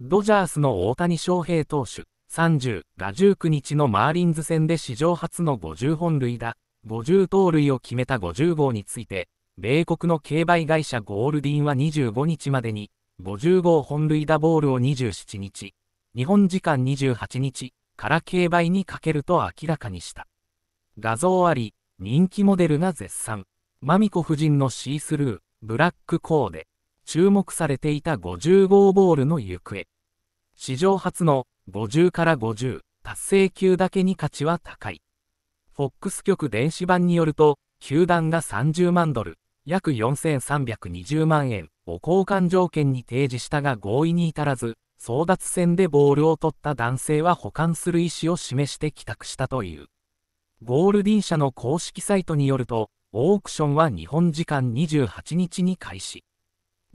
ドジャースの大谷翔平投手30が19日のマーリンズ戦で史上初の50本塁打、50盗塁を決めた50号について、米国の競売会社ゴールディンは25日までに、50号本塁打ボールを27日、日本時間28日から競売にかけると明らかにした。画像あり、人気モデルが絶賛。マミコ夫人のシースルー、ブラックコーデ。注目されていた50号ボールの行方。史上初の50から50達成級だけに価値は高い。FOX 局電子版によると、球団が30万ドル、約4320万円を交換条件に提示したが合意に至らず、争奪戦でボールを取った男性は保管する意思を示して帰宅したという。ゴールディン社の公式サイトによると、オークションは日本時間28日に開始。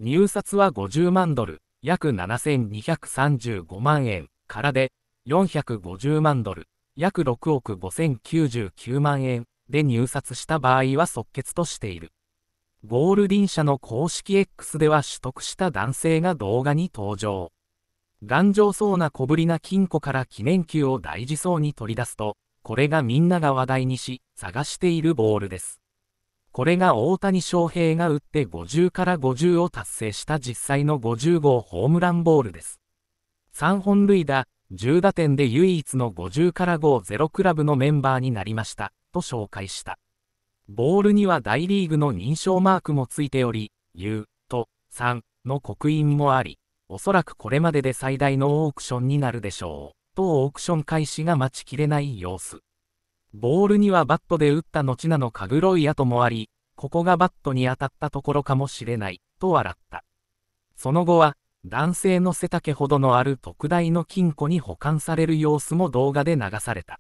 入札は50万ドル、約7235万円からで、450万ドル、約6億5099万円で入札した場合は即決としている。ゴールディン社の公式 X では取得した男性が動画に登場。頑丈そうな小ぶりな金庫から記念球を大事そうに取り出すと、これがみんなが話題にし、探しているボールです。これが大谷翔平が打って50から50を達成した実際の50号ホームランボールです。3本塁打、10打点で唯一の50から50クラブのメンバーになりました、と紹介した。ボールには大リーグの認証マークもついており、U と3の刻印もあり、おそらくこれまでで最大のオークションになるでしょう、とオークション開始が待ちきれない様子。ボールにはバットで打った後なのか黒い跡もあり、ここがバットに当たったところかもしれない、と笑った。その後は、男性の背丈ほどのある特大の金庫に保管される様子も動画で流された。